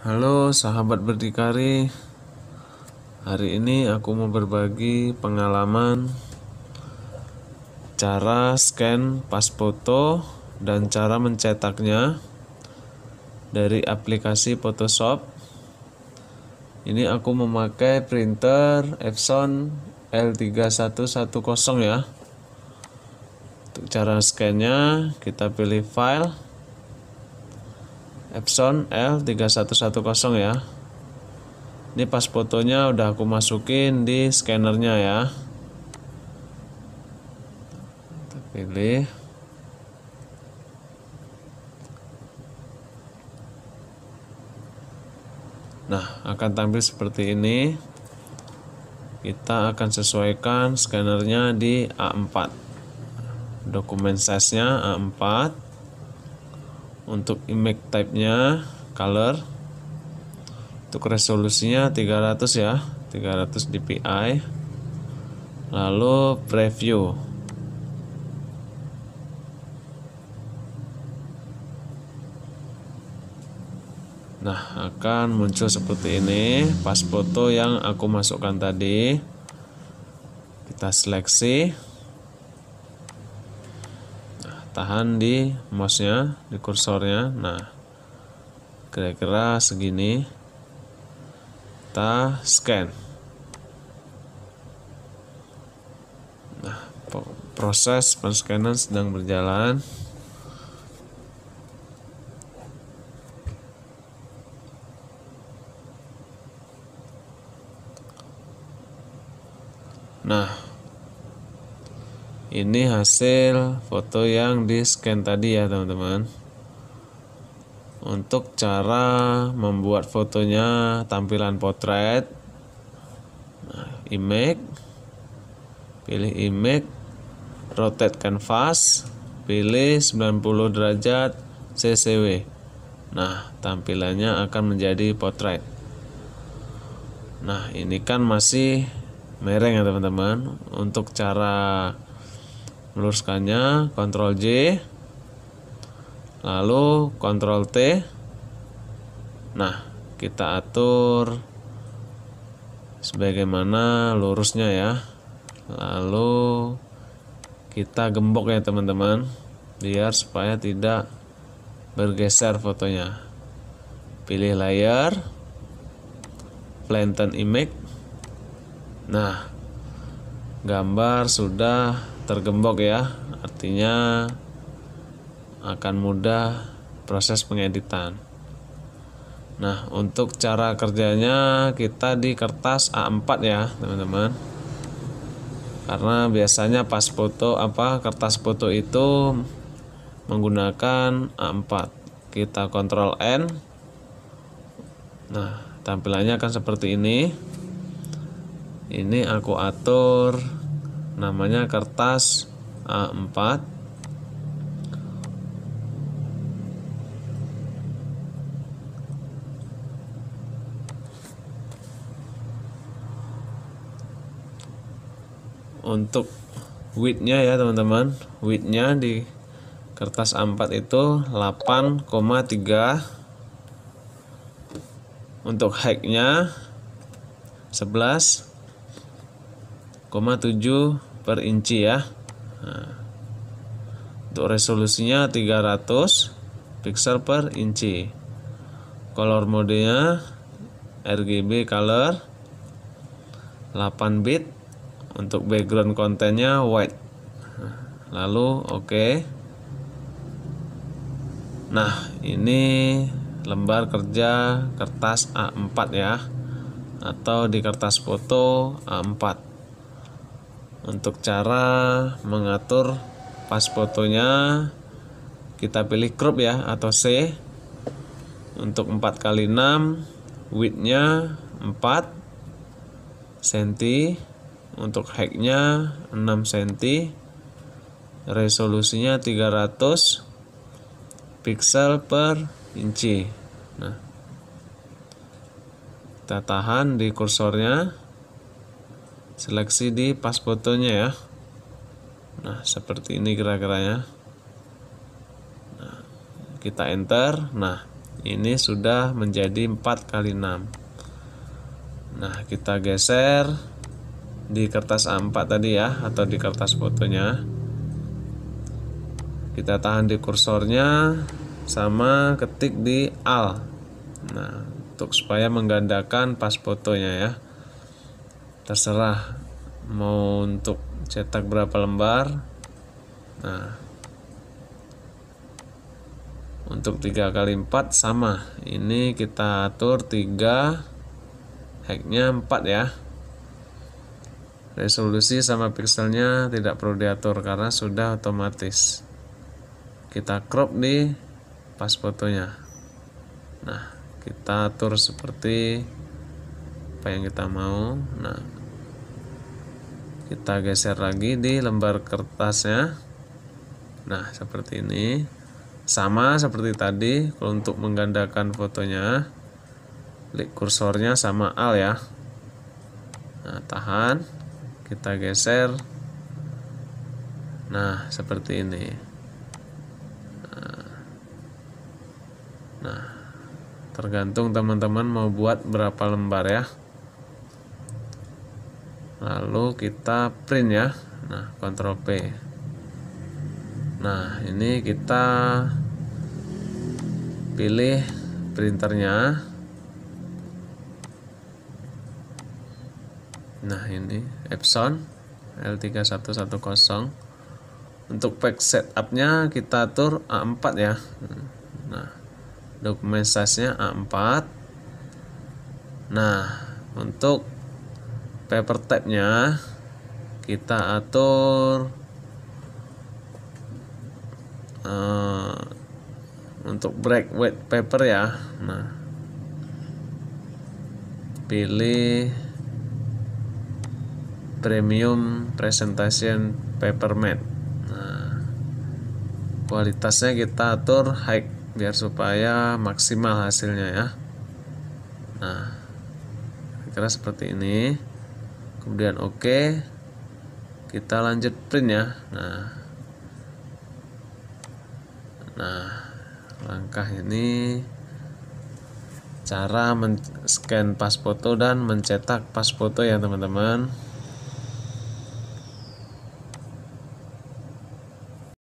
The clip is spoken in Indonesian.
Halo sahabat berdikari Hari ini aku mau berbagi pengalaman Cara scan pas foto dan cara mencetaknya Dari aplikasi Photoshop Ini aku memakai printer Epson L3110 ya Untuk cara scannya kita pilih file Epson L3110 ya ini pas fotonya udah aku masukin di scannernya ya kita pilih nah akan tampil seperti ini kita akan sesuaikan scannernya di A4 dokumen size nya A4 untuk image type-nya color untuk resolusinya 300 ya 300 dpi lalu preview nah akan muncul seperti ini pas foto yang aku masukkan tadi kita seleksi tahan di mouse-nya, di kursornya. Nah, kira-kira segini. Kita scan. Nah, proses penscanan sedang berjalan. Nah, ini hasil foto yang di scan tadi ya teman-teman untuk cara membuat fotonya tampilan potret nah, image pilih image rotate canvas pilih 90 derajat CCW nah tampilannya akan menjadi potret nah ini kan masih mereng ya teman-teman untuk cara meluruskannya Ctrl J lalu Ctrl T nah kita atur sebagaimana lurusnya ya lalu kita gembok ya teman-teman biar supaya tidak bergeser fotonya pilih layer flatten image nah gambar sudah tergembok ya artinya akan mudah proses pengeditan nah untuk cara kerjanya kita di kertas A4 ya teman-teman karena biasanya pas foto apa kertas foto itu menggunakan A4 kita kontrol N nah tampilannya akan seperti ini ini aku atur namanya kertas A4 untuk widthnya ya teman-teman widthnya di kertas A4 itu 8,3 untuk height-nya 11,7 per inci ya nah, untuk resolusinya 300 pixel per inci color modenya RGB color 8 bit untuk background kontennya white nah, lalu oke okay. nah ini lembar kerja kertas A4 ya atau di kertas foto A4 untuk cara mengatur pas fotonya kita pilih crop ya atau C untuk 4 kali 6 widthnya 4 cm untuk height-nya 6 cm resolusinya 300 pixel per inci nah kita tahan di kursornya seleksi di pas fotonya ya nah seperti ini kira-kiranya nah, kita enter nah ini sudah menjadi 4 kali 6 nah kita geser di kertas A4 tadi ya atau di kertas fotonya kita tahan di kursornya sama ketik di al nah untuk supaya menggandakan pas fotonya ya terserah mau untuk cetak berapa lembar nah untuk 3 kali 4 sama ini kita atur 3 hacknya 4 ya resolusi sama pixelnya tidak perlu diatur karena sudah otomatis kita crop di pas fotonya nah kita atur seperti apa yang kita mau nah kita geser lagi di lembar kertasnya nah seperti ini sama seperti tadi kalau untuk menggandakan fotonya klik kursornya sama al ya nah tahan kita geser nah seperti ini nah, nah tergantung teman-teman mau buat berapa lembar ya lalu kita print ya nah Ctrl P nah ini kita pilih printernya nah ini Epson L3110 untuk pack setupnya kita atur A4 ya nah dokumen size nya A4 nah untuk paper tape type-nya kita atur uh, untuk break weight paper ya nah pilih premium presentation paper mat nah, kualitasnya kita atur high biar supaya maksimal hasilnya ya nah kira seperti ini kemudian oke okay. kita lanjut print ya nah nah langkah ini cara men-scan pas foto dan mencetak pas foto ya teman-teman